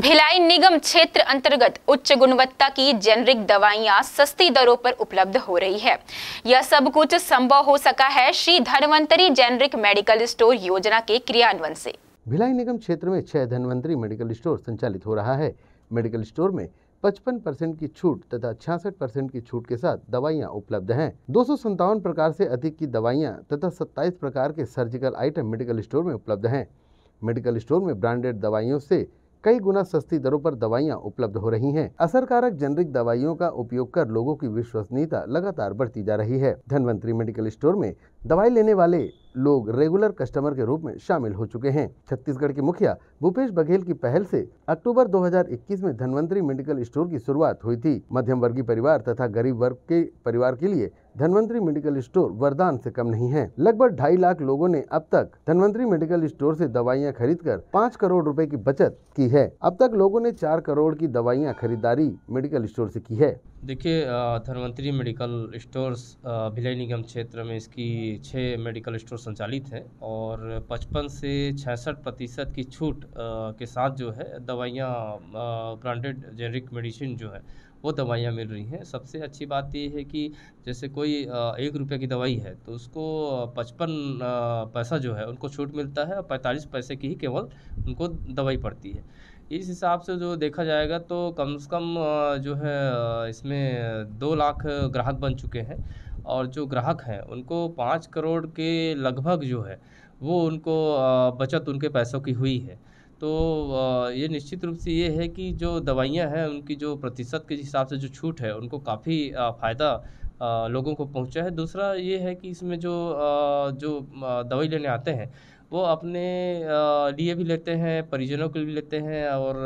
भिलाई निगम क्षेत्र अंतर्गत उच्च गुणवत्ता की जेनरिक दवाइयां सस्ती दरों पर उपलब्ध हो रही है यह सब कुछ संभव हो सका है Shri Dhanvantari generic medical store योजना के क्रियान्वयन से भिलाई निगम क्षेत्र में छह धनवंतरी मेडिकल स्टोर संचालित हो रहा है मेडिकल स्टोर में 55 परसेंट की छूट तथा छियासठ परसेंट की छूट के साथ दवाइयाँ उपलब्ध हैं दो प्रकार से अधिक की दवाइयाँ तथा 27 प्रकार के सर्जिकल आइटम मेडिकल स्टोर में उपलब्ध हैं मेडिकल स्टोर में ब्रांडेड दवाइयों से कई गुना सस्ती दरों पर दवाइयां उपलब्ध हो रही हैं। असरकारक जेनरिक दवाइयों का उपयोग कर लोगों की विश्वसनीयता लगातार बढ़ती जा रही है धनवंतरी मेडिकल स्टोर में दवाई लेने वाले लोग रेगुलर कस्टमर के रूप में शामिल हो चुके हैं छत्तीसगढ़ के मुखिया भूपेश बघेल की पहल से अक्टूबर 2021 में धनवंतरी मेडिकल स्टोर की शुरुआत हुई थी मध्यम वर्गीय परिवार तथा गरीब वर्ग के परिवार के लिए धनवंतरी मेडिकल स्टोर वरदान से कम नहीं है लगभग ढाई लाख लोगों ने अब तक धनवंतरी मेडिकल स्टोर से दवाइयां खरीदकर पाँच करोड़ रुपए की बचत की है अब तक लोगों ने चार करोड़ की दवाइयां खरीदारी मेडिकल स्टोर से की है देखिए धनवंतरी मेडिकल स्टोर्स भिलाई निगम क्षेत्र में इसकी छः मेडिकल स्टोर संचालित हैं और 55 से छसठ प्रतिशत की छूट के साथ जो है दवाइयाँ ब्रांडेड जेनरिक मेडिसिन जो है वो दवाइयाँ मिल रही हैं सबसे अच्छी बात ये है कि जैसे कोई एक रुपये की दवाई है तो उसको पचपन पैसा जो है उनको छूट मिलता है और पैंतालीस पैसे की ही केवल उनको दवाई पड़ती है इस हिसाब से जो देखा जाएगा तो कम से कम जो है इसमें दो लाख ग्राहक बन चुके हैं और जो ग्राहक हैं उनको पाँच करोड़ के लगभग जो है वो उनको बचत उनके पैसों की हुई है तो ये निश्चित रूप से ये है कि जो दवाइयाँ हैं उनकी जो प्रतिशत के हिसाब से जो छूट है उनको काफ़ी फ़ायदा लोगों को पहुँचा है दूसरा ये है कि इसमें जो जो दवाई लेने आते हैं वो अपने लिए भी लेते हैं परिजनों के लिए भी लेते हैं और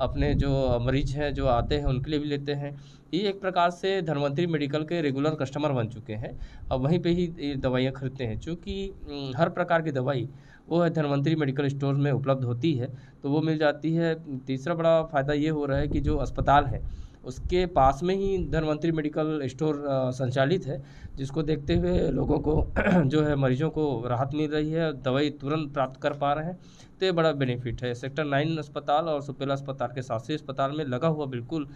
अपने जो मरीज हैं जो आते हैं उनके लिए भी लेते हैं ये एक प्रकार से धनवंतरी मेडिकल के रेगुलर कस्टमर बन चुके हैं और वहीं पे ही दवाइयाँ खरीदते हैं चूँकि हर प्रकार की दवाई वो है धनवंतरी मेडिकल स्टोर में उपलब्ध होती है तो वो मिल जाती है तीसरा बड़ा फ़ायदा ये हो रहा है कि जो अस्पताल है उसके पास में ही धनवंतरी मेडिकल स्टोर संचालित है जिसको देखते हुए लोगों को जो है मरीजों को राहत मिल रही है दवाई तुरंत प्राप्त कर पा रहे हैं तो ये बड़ा बेनिफिट है सेक्टर नाइन अस्पताल और सुपेला अस्पताल के ही अस्पताल में लगा हुआ बिल्कुल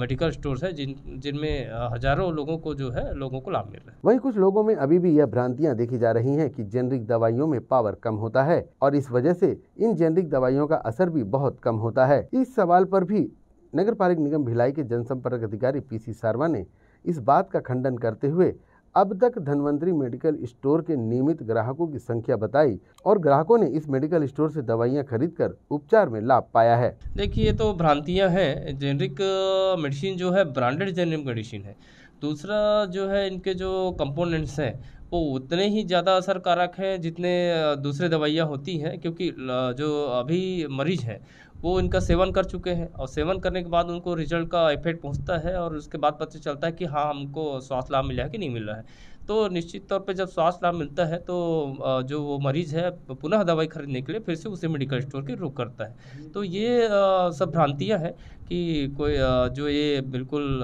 मेडिकल स्टोर है जिन जिनमें हजारों लोगों को जो है लोगों को लाभ मिल रहा है वही कुछ लोगों में अभी भी यह भ्रांतियाँ देखी जा रही हैं कि जेनरिक दवाइयों में पावर कम होता है और इस वजह से इन जेनरिक दवाइयों का असर भी बहुत कम होता है इस सवाल पर भी नगर पालिक निगम भिलाई के जनसंपर्क अधिकारी पीसी शर्मा ने इस बात का खंडन करते हुए अब तक धनवंतरी मेडिकल स्टोर के नियमित ग्राहकों की संख्या बताई और ग्राहकों ने इस मेडिकल स्टोर से दवाइयां खरीदकर उपचार में लाभ पाया है देखिए तो भ्रांतियां हैं जेनरिक मेडिसिन जो है ब्रांडेड जेनरिक मेडिसिन है दूसरा जो है इनके जो कंपोनेंट्स हैं वो उतने ही ज़्यादा असरकारक हैं जितने दूसरे दवाइयाँ होती हैं क्योंकि जो अभी मरीज हैं वो इनका सेवन कर चुके हैं और सेवन करने के बाद उनको रिजल्ट का इफेक्ट पहुंचता है और उसके बाद पता चलता है कि हाँ हमको स्वास्थ्य लाभ मिला है कि नहीं मिल रहा है तो निश्चित तौर पर जब स्वास्थ्य लाभ मिलता है तो जो वो मरीज है पुनः दवाई खरीदने के लिए फिर से उसे मेडिकल स्टोर के रुख करता है तो ये सब भ्रांतियाँ हैं कि कोई जो ये बिल्कुल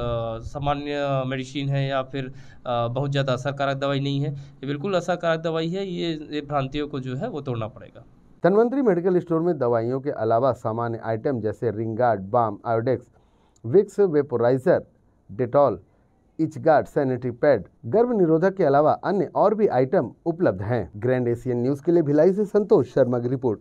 सामान्य मेडिसिन है या फिर बहुत ज़्यादा असरकारक दवाई नहीं है ये बिल्कुल असरकारक दवाई है ये, ये भ्रांतियों को जो है वो तोड़ना पड़ेगा धनवंतरी मेडिकल स्टोर में दवाइयों के अलावा सामान्य आइटम जैसे Ringguard balm Iodex Vicks vaporizer Dettol itch guard sanitary pad गर्भ निरोधक के अलावा अन्य और भी आइटम उपलब्ध हैं ग्रैंड एशियन न्यूज के लिए भिलाई से संतोष शर्मा की रिपोर्ट